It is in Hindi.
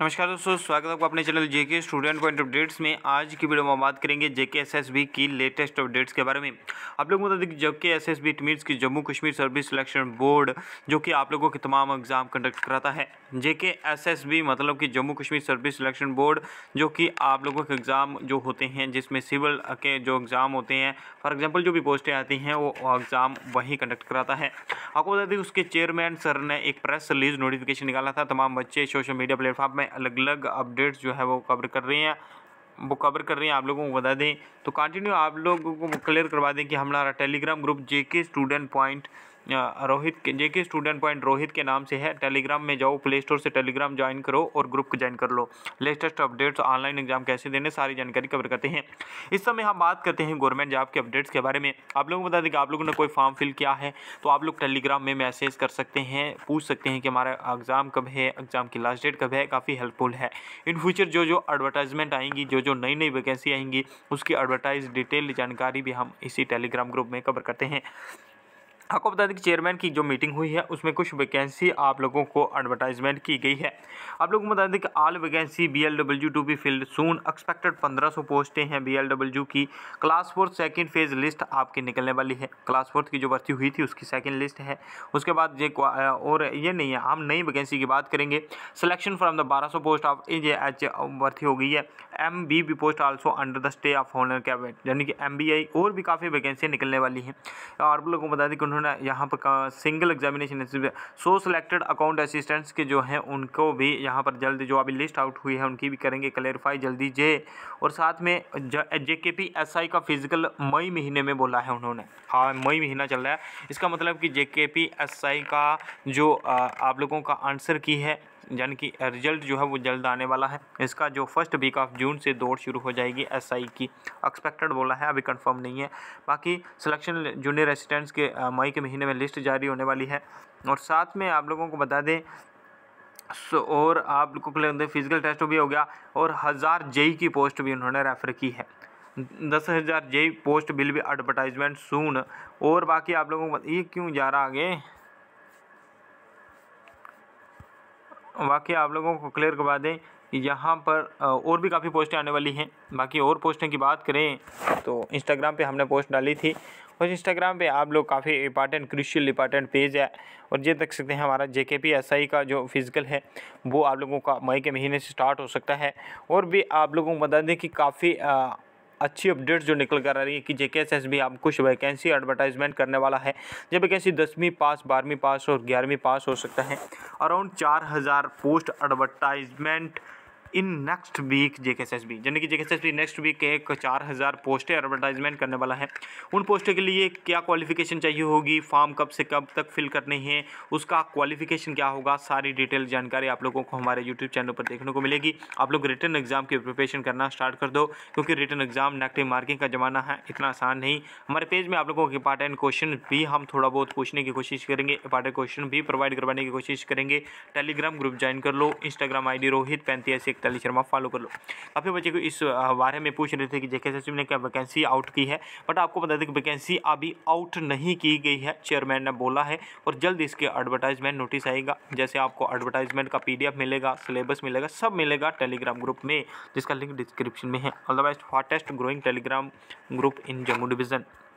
नमस्कार दोस्तों स्वागत है आपको अपने channel JK student point updates में आज की वीडियो में बात करेंगे जेके एसएसबी की लेटेस्ट अपडेट्स के बारे में आप लोगों को बता दें जेके एसएसबी टीम्स की Jammu Kashmir service selection board जो कि आप लोगों के तमाम एग्जाम कंडक्ट कराता है जेके एसएसबी मतलब कि Jammu Kashmir service selection board जो कि आप लोगों के एग्ज़ाम जो होते हैं जिसमें सिविल के जो एग्ज़ाम होते हैं फॉर एग्जाम्पल जो भी पोस्टें आती हैं वो एग्ज़ाम वहीं कंडक्ट कराता है आपको बता दें उसके चेयरमैन सर ने एक प्रेस रिलीज नोटिफिकेशन निकाला था तमाम बच्चे सोशल मीडिया प्लेटफॉर्म में अलग अलग अपडेट्स जो है वो कवर कर रही हैं वो कवर कर रही हैं आप लोगों को बता दें तो कंटिन्यू आप लोगों को क्लियर करवा दें कि हमारा टेलीग्राम ग्रुप जे के स्टूडेंट पॉइंट रोहित के जेके स्टूडेंट पॉइंट रोहित के नाम से है टेलीग्राम में जाओ प्ले स्टोर से टेलीग्राम ज्वाइन करो और ग्रुप को ज्वाइन कर लो लेटेस्ट अपडेट्स ऑनलाइन एग्जाम कैसे देने सारी जानकारी कवर करते हैं इस समय हम बात करते हैं गवर्नमेंट जॉब के अपडेट्स के बारे में आप लोगों को बता दें कि आप लोगों ने कोई फॉर्म फिल किया है तो आप लोग टेलीग्राम में मैसेज कर सकते हैं पूछ सकते हैं कि हमारा एग्ज़ाम कब है एग्ज़ाम की लास्ट डेट कब है काफ़ी हेल्पफुल है इन फ्यूचर जो जो एडवर्टाइजमेंट आएंगी जो जो नई नई वैकेंसी आएंगी उसकी एडवर्टाइज डिटेल जानकारी भी हम इसी टेलीग्राम ग्रुप में कवर करते हैं आपको बता दें कि चेयरमैन की जो मीटिंग हुई है उसमें कुछ वैकेंसी आप लोगों को एडवर्टाइजमेंट की गई है आप लोगों को बता दें कि all vacancy B L W to be filled soon expected पंद्रह सौ पोस्टें हैं बी एल डब्ल्यू की class fourth second phase list आपकी निकलने वाली है क्लास फोर्थ की जो भर्ती हुई थी उसकी सेकेंड लिस्ट है उसके बाद ये और ये नहीं है हम नई वैकेंसी की बात करेंगे सिलेक्शन फ्रॉम द बारह सौ पोस्ट ऑफ ए एच भर्ती हो गई है M B B post also under the stay of honour cabinet यानी कि एम बी आई और भी काफ़ी वैकेंसी निकलने वाली हैं और आप लोगों को बता दें कि उन्होंने उन्होंने यहाँ पर single examination so selected account assistants के जो हैं उनको भी यहाँ पर जल्द जो अभी लिस्ट आउट हुई है उनकी भी करेंगे क्लेरिफाई जल्दी जे और साथ में जे के पी एस आई का फिजिकल मई महीने में बोला है उन्होंने हाँ मई महीना चल रहा है इसका मतलब कि जे के पी एस आई का जो आप लोगों का आंसर की है यानी कि रिजल्ट जो है वो जल्द आने वाला है इसका जो फर्स्ट वीक ऑफ जून से दौड़ शुरू हो जाएगी एस की एक्सपेक्टेड बोला है अभी कन्फर्म नहीं है बाकी सिलेक्शन जूनियर असिस्टेंट्स के मई के महीने में लिस्ट जारी होने वाली है और साथ में आप लोगों को बता दें सो so, और आप लोगों को फिजिकल टेस्ट भी हो गया और हज़ार जेई की पोस्ट भी उन्होंने रेफ़र की है दस हज़ार जेई पोस्ट बिल भी एडवर्टाइजमेंट सून और बाकी आप लोगों को ये क्यों जा रहा आगे वाकई आप लोगों को क्लियर करवा दें यहाँ पर और भी काफ़ी पोस्टें आने वाली हैं बाकी और पोस्टें की बात करें तो इंस्टाग्राम पे हमने पोस्ट डाली थी और इंस्टाग्राम पे आप लोग काफ़ी इंपॉर्टेंट क्रिशियल इंपॉर्टेंट पेज है और ये देख सकते हैं हमारा जे के पी एस आई का जो फिज़िकल है वो आप लोगों का मई के महीने से स्टार्ट हो सकता है और भी आप लोगों को बता दें कि काफ़ी अच्छी अपडेट्स जो निकल कर आ रही है कि जेके एस एस आप कुछ वैकेंसी एडवर्टाइजमेंट करने वाला है जब वैकेंसी दसवीं पास बारहवीं पास और ग्यारहवीं पास हो सकता है अराउंड चार हज़ार post advertisement in next week J यानी कि जे नेक्स्ट वीक एक चार हज़ार पोस्टें एडवर्टाइजमेंट करने वाला है उन पोस्टों के लिए क्या क्वालिफिकेशन चाहिए होगी फॉर्म कब से कब तक फिल करने हैं उसका क्वालिफिकेशन क्या होगा सारी डिटेल जानकारी आप लोगों को हमारे यूट्यूब चैनल पर देखने को मिलेगी आप लोग रिटर्न एग्जाम की प्रिपरेशन करना स्टार्ट कर दो क्योंकि रिटर्न एग्जाम नेगेटिव मार्किंग का ज़माना है इतना आसान नहीं हमारे पेज में आप लोगों के इंपॉर्टेंट क्वेश्चन भी हम थोड़ा बहुत पूछने की कोशिश करेंगे इंपॉर्टेंट क्वेश्चन भी प्रोवाइड करवाने की कोशिश करेंगे टेलीग्राम ग्रुप ज्वाइन कर लो इंस्टाग्राम आई डी रोहित पैंतीस मिताली शर्मा फॉलो कर लो काफ़ी बच्चे को इस बारे में पूछ रहे थे कि जेके सचिव ने क्या वैकेंसी आउट की है बट आपको बता दें कि वैकेंसी अभी आउट नहीं की गई है चेयरमैन ने बोला है और जल्द इसके एडवर्टाइजमेंट नोटिस आएगा जैसे आपको एडवर्टाइजमेंट का पी मिलेगा सिलेबस मिलेगा सब मिलेगा टेलीग्राम ग्रुप में जिसका लिंक डिस्क्रिप्शन में है all the best fastest growing Telegram group in Jammu division